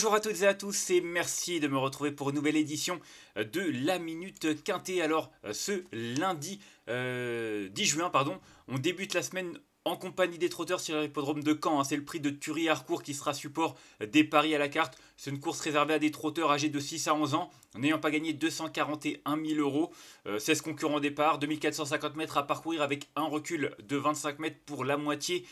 Bonjour à toutes et à tous et merci de me retrouver pour une nouvelle édition euh, de la Minute Quintée. Alors euh, ce lundi 10 euh, juin, pardon, on débute la semaine en compagnie des trotteurs sur l'hippodrome de Caen. Hein. C'est le prix de Thury-Harcourt qui sera support des paris à la carte. C'est une course réservée à des trotteurs âgés de 6 à 11 ans, n'ayant pas gagné 241 000 euros. 16 concurrents au départ, 2450 mètres à parcourir avec un recul de 25 mètres pour la moitié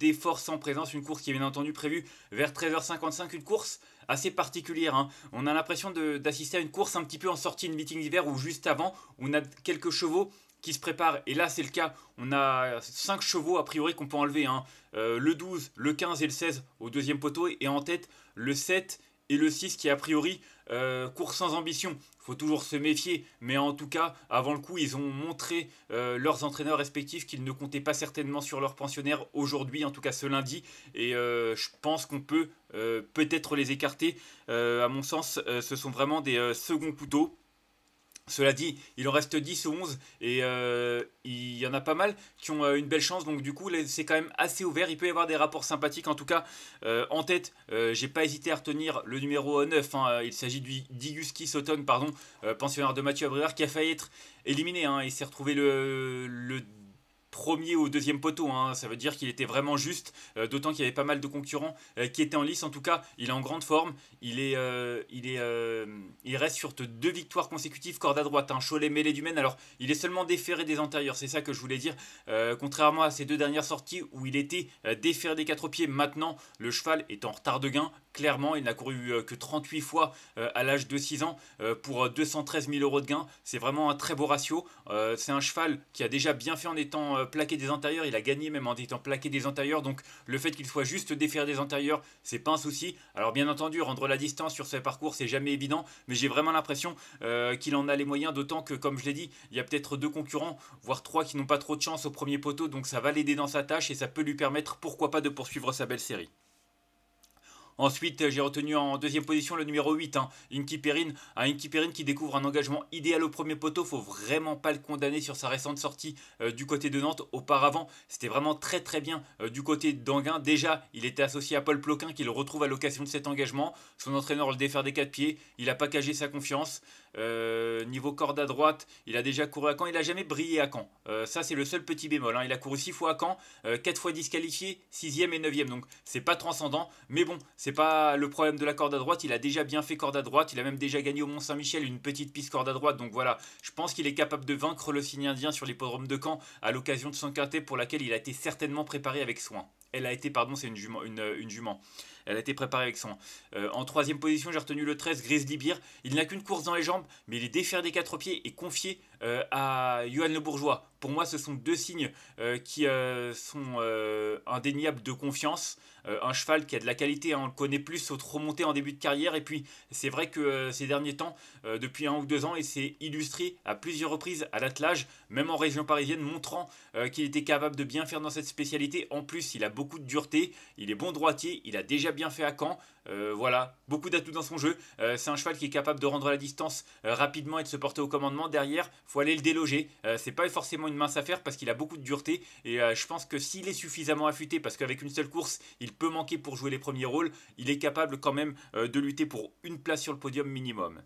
des forces en présence. Une course qui est bien entendu prévue vers 13h55. Une course assez particulière. Hein. On a l'impression d'assister à une course un petit peu en sortie de meeting d'hiver où juste avant, on a quelques chevaux qui se préparent. Et là, c'est le cas. On a 5 chevaux, a priori, qu'on peut enlever. Hein. Euh, le 12, le 15 et le 16 au deuxième poteau. Et en tête, le 7 et le 6 qui a priori euh, court sans ambition. Faut toujours se méfier, mais en tout cas, avant le coup, ils ont montré euh, leurs entraîneurs respectifs qu'ils ne comptaient pas certainement sur leurs pensionnaires aujourd'hui, en tout cas ce lundi, et euh, je pense qu'on peut peut-être les écarter. à mon sens, ce sont vraiment des seconds couteaux cela dit, il en reste 10 ou 11 et euh, il y en a pas mal qui ont euh, une belle chance. Donc du coup, c'est quand même assez ouvert. Il peut y avoir des rapports sympathiques. En tout cas, euh, en tête, j'ai pas hésité à retenir le numéro 9. Hein. il s'agit du Diguski Soton, pardon, pensionnaire de Mathieu Abrivard, qui a failli être éliminé. Hein. il s'est retrouvé le premier ou deuxième poteau. Hein. Ça veut dire qu'il était vraiment juste, euh, d'autant qu'il y avait pas mal de concurrents euh, qui étaient en lice. En tout cas, il est en grande forme. Il, est, euh, il, est, il reste sur deux victoires consécutives, corde à droite, un hein. Cholet mêlé du Maine. Alors, il est seulement déféré des antérieurs, c'est ça que je voulais dire. contrairement à ses deux dernières sorties où il était déféré des quatre pieds, maintenant le cheval est en retard de gain, Clairement, il n'a couru euh, que 38 fois euh, à l'âge de 6 ans euh, pour 213 000 euros de gain. C'est vraiment un très beau ratio. C'est un cheval qui a déjà bien fait en étant plaqué des antérieurs. Il a gagné même en étant plaqué des antérieurs. Donc le fait qu'il soit juste défaire des antérieurs, c'est pas un souci. Alors bien entendu, rendre la distance sur ce parcours, c'est jamais évident. Mais j'ai vraiment l'impression qu'il en a les moyens. D'autant que, comme je l'ai dit, il y a peut-être deux concurrents, voire trois qui n'ont pas trop de chance au premier poteau. Donc ça va l'aider dans sa tâche et ça peut lui permettre, pourquoi pas, de poursuivre sa belle série. Ensuite, euh, j'ai retenu en deuxième position le numéro 8, hein, Inky Un Inky Perrin qui découvre un engagement idéal au premier poteau. Faut vraiment pas le condamner sur sa récente sortie euh, du côté de Nantes. Auparavant, c'était vraiment très très bien euh, du côté d'Anguin. Déjà, il était associé à Paul Ploquin qui le retrouve à l'occasion de cet engagement. Son entraîneur le défère des quatre pieds. Il a cagé sa confiance. Euh, niveau corde à droite, il a déjà couru à Caen, il a jamais brillé à Caen. Euh, ça, c'est le seul petit bémol. Hein. Il a couru 6 fois à Caen, 4 euh, fois disqualifié, 6ème et 9ème. Donc, c'est pas transcendant. Mais bon, c'est pas le problème de la corde à droite. Il a déjà bien fait corde à droite. Il a même déjà gagné au Mont-Saint-Michel une petite piste corde à droite. Donc voilà, je pense qu'il est capable de vaincre le signe indien sur l'hippodrome de Caen à l'occasion de son quintet pour laquelle il a été certainement préparé avec soin. Elle a été, pardon, c'est Une, jument. Elle a été préparée avec son... Euh, en troisième position, j'ai retenu le 13, Gris Libir. Il n'a qu'une course dans les jambes, mais il est déferré des quatre pieds et confié euh, à Johan Le Bourgeois. Pour moi, ce sont deux signes euh, qui euh, sont indéniables de confiance. un cheval qui a de la qualité, hein, on le connaît plus, autre remontée en début de carrière. Et puis, c'est vrai que ces derniers temps, depuis un ou deux ans, il s'est illustré à plusieurs reprises à l'attelage, même en région parisienne, montrant qu'il était capable de bien faire dans cette spécialité. En plus, il a beaucoup de dureté, il est bon droitier, il a déjà bien fait à Caen. Euh, voilà, beaucoup d'atouts dans son jeu. Euh, c'est un cheval qui est capable de rendre la distance euh, rapidement et de se porter au commandement. Derrière, faut aller le déloger. c'est pas forcément une mince affaire parce qu'il a beaucoup de dureté. Et je pense que s'il est suffisamment affûté, parce qu'avec une seule course, il peut manquer pour jouer les premiers rôles, il est capable quand même de lutter pour une place sur le podium minimum.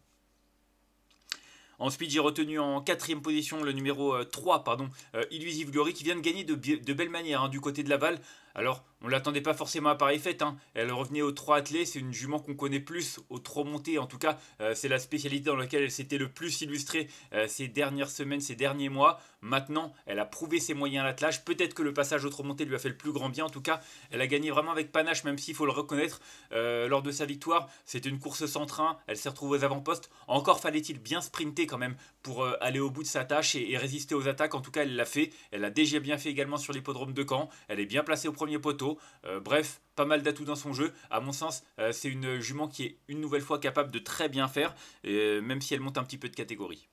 Ensuite, j'ai retenu en quatrième position le numéro 3, pardon, Illusive Glory, qui vient de gagner de, belle manière hein, du côté de Laval. Alors, on ne l'attendait pas forcément à paris fête. Hein. Elle revenait aux trois attelés, c'est une jument qu'on connaît plus, aux trois montées en tout cas. Euh, c'est la spécialité dans laquelle elle s'était le plus illustrée euh, ces dernières semaines, ces derniers mois. Maintenant, elle a prouvé ses moyens à l'attelage. Peut-être que le passage aux trois montées lui a fait le plus grand bien. En tout cas, elle a gagné vraiment avec panache, même s'il faut le reconnaître. Euh, lors de sa victoire, c'était une course sans train. Elle s'est retrouvée aux avant-postes. Encore fallait-il bien sprinter quand même pour aller au bout de sa tâche et, résister aux attaques. En tout cas, elle l'a fait. Elle a déjà bien fait également sur l'hippodrome de Caen. Elle est bien placée au premier poteau. Euh, bref, pas mal d'atouts dans son jeu. À mon sens, euh, c'est une jument qui est une nouvelle fois capable de très bien faire, euh, même si elle monte un petit peu de catégorie.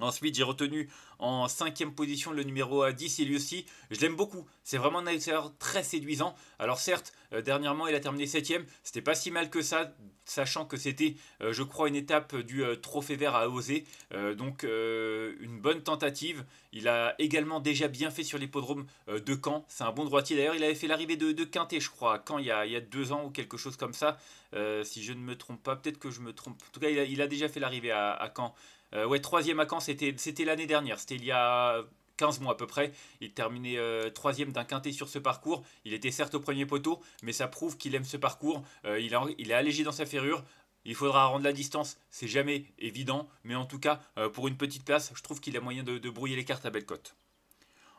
Ensuite, j'ai retenu en cinquième position le numéro 10 et lui aussi, je l'aime beaucoup. C'est vraiment un extérieur très séduisant. Alors certes, euh, dernièrement, il a terminé septième. C'était pas si mal que ça, sachant que c'était, euh, je crois, une étape du euh, Trophée Vert à oser. donc une bonne tentative. Il a également déjà bien fait sur l'hippodrome de Caen. C'est un bon droitier. D'ailleurs, il avait fait l'arrivée de, de, Quintet, je crois, à Caen il y, a, deux ans ou quelque chose comme ça. si je ne me trompe pas, peut-être que je me trompe. En tout cas, il a, il a déjà fait l'arrivée à, à Caen. Euh, ouais, troisième à Caen, c'était l'année dernière, c'était il y a 15 mois à peu près. Il terminait euh, troisième d'un quintet sur ce parcours. Il était certes au premier poteau, mais ça prouve qu'il aime ce parcours. Euh, il, a, est allégé dans sa ferrure. Il faudra rendre la distance, c'est jamais évident, mais en tout cas, pour une petite place, je trouve qu'il a moyen de, brouiller les cartes à Bellecote.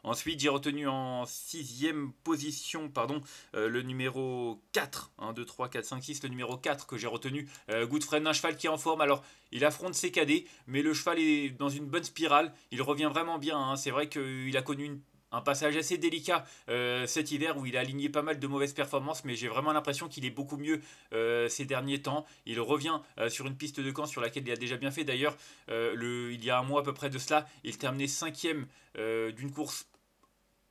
Ensuite, j'ai retenu en sixième position pardon, euh, le numéro 4, 1, 2, 3, 4, 5, 6, le numéro 4 que j'ai retenu. Euh, Goodfriend, un cheval qui est en forme. Alors, il affronte ses cadets, mais le cheval est dans une bonne spirale. Il revient vraiment bien. Hein. C'est vrai qu'il a connu une un passage assez délicat euh, cet hiver où il a aligné pas mal de mauvaises performances, mais j'ai vraiment l'impression qu'il est beaucoup mieux euh, ces derniers temps. Il revient euh, sur une piste de camp sur laquelle il a déjà bien fait. D'ailleurs, il y a un mois à peu près de cela, il terminait cinquième d'une course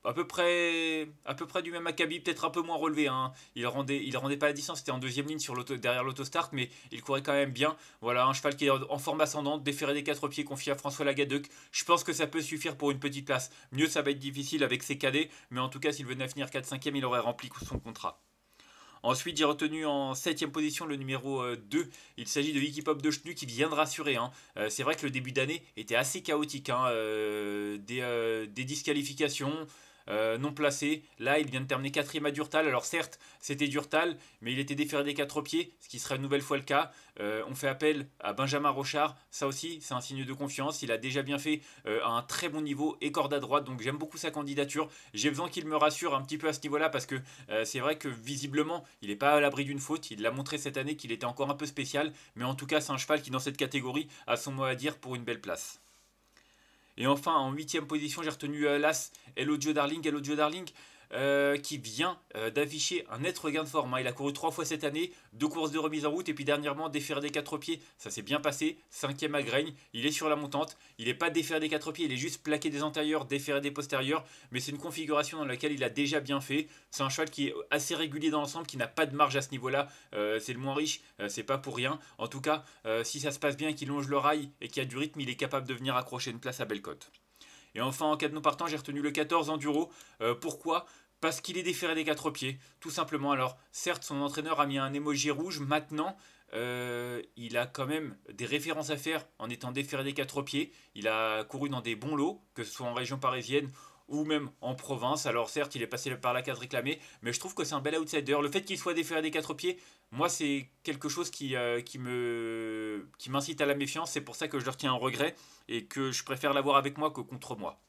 à peu près, à peu près du même acabit, peut-être un peu moins relevé. Hein. Il rendait, rendait pas la distance, c'était en deuxième ligne sur l'auto, derrière l'autostart, mais il courait quand même bien. Voilà, un cheval qui est en forme ascendante, déféré des quatre pieds, confié à François Lagadec. Je pense que ça peut suffire pour une petite place. Mieux, ça va être difficile avec ses cadets, mais en tout cas, s'il venait à finir 4-5e, il aurait rempli son contrat. Ensuite, j'ai retenu en 7 position le numéro 2. Euh, il s'agit de Wiki Pop de Chenu qui vient de rassurer. Hein. Euh, c'est vrai que le début d'année était assez chaotique. Hein. Euh, des, disqualifications, euh, non placé. Là, il vient de terminer quatrième à Durtal. Alors certes, c'était Durtal, mais il était déféré des quatre pieds, ce qui serait une nouvelle fois le cas. Euh, on fait appel à Benjamin Rochard. Ça aussi, c'est un signe de confiance. Il a déjà bien fait euh, à un très bon niveau et corde à droite. Donc j'aime beaucoup sa candidature. J'ai besoin qu'il me rassure un petit peu à ce niveau-là parce que c'est vrai que visiblement, il n'est pas à l'abri d'une faute. Il l'a montré cette année qu'il était encore un peu spécial. Mais en tout cas, c'est un cheval qui, dans cette catégorie, a son mot à dire pour une belle place. Et enfin, en huitième position, j'ai retenu euh, l'As Hello Joe Darling, Hello Joe Darling. Euh, qui vient euh, d'afficher un net regain de forme. Hein. Il a couru trois fois cette année, deux courses de remise en route, et puis dernièrement défaire des quatre pieds. Ça s'est bien passé, cinquième à Graigne, il est sur la montante, il n'est pas défaire des quatre pieds, il est juste plaqué des antérieurs, défaire des postérieurs, mais c'est une configuration dans laquelle il a déjà bien fait. C'est un cheval qui est assez régulier dans l'ensemble, qui n'a pas de marge à ce niveau-là, euh, c'est le moins riche, c'est pas pour rien. En tout cas, si ça se passe bien, qu'il longe le rail et qu'il a du rythme, il est capable de venir accrocher une place à Bellecote. Et enfin, en cas de non partant, j'ai retenu le 14 enduro. Euh, pourquoi parce qu'il est déféré des quatre pieds, tout simplement. Alors, certes, son entraîneur a mis un emoji rouge. Maintenant, euh, il a quand même des références à faire en étant déféré des quatre pieds. Il a couru dans des bons lots, que ce soit en région parisienne ou même en province. Alors certes, il est passé par la case réclamée, mais je trouve que c'est un bel outsider. Le fait qu'il soit déféré des quatre pieds, moi, c'est quelque chose qui, euh, qui me m'incite à la méfiance. C'est pour ça que je le retiens en regret et que je préfère l'avoir avec moi que contre moi.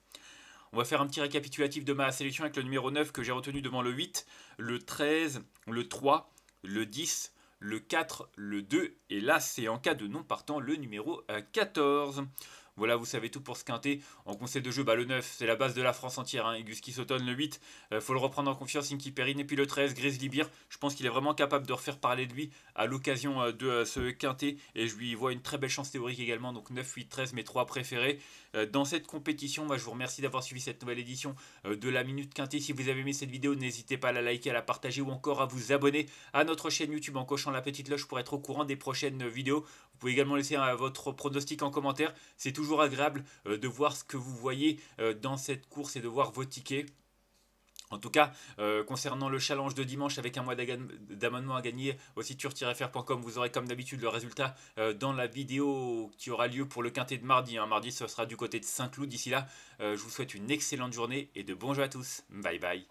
On va faire un petit récapitulatif de ma sélection avec le numéro 9 que j'ai retenu devant le 8, le 13, le 3, le 10, le 4, le 2 et là c'est en cas de non partant le numéro 14. Euh, voilà, vous savez tout pour ce quintet. En conseil de jeu, bah, le 9, c'est la base de la France entière. Hein. Iguski le 8, il euh, faut le reprendre en confiance. Inky Perrine, et puis le 13, Grizzly Beer. Je pense qu'il est vraiment capable de refaire parler de lui à l'occasion euh, de euh, ce quintet. Et je lui vois une très belle chance théorique également. Donc 9, 8, 13, mes trois préférés. dans cette compétition, je vous remercie d'avoir suivi cette nouvelle édition de la Minute Quintet. Si vous avez aimé cette vidéo, n'hésitez pas à la liker, à la partager ou encore à vous abonner à notre chaîne YouTube en cochant la petite cloche pour être au courant des prochaines vidéos. Vous pouvez également laisser votre pronostic en commentaire. C'est toujours agréable euh, de voir ce que vous voyez euh, dans cette course et de voir vos tickets. En tout cas, euh, concernant le challenge de dimanche avec un mois d'amendement à gagner au site frcom vous aurez comme d'habitude le résultat dans la vidéo qui aura lieu pour le quintet de mardi. Hein. Mardi, ce sera du côté de Saint-Cloud. D'ici là, je vous souhaite une excellente journée et de bons jeux à tous. Bye bye.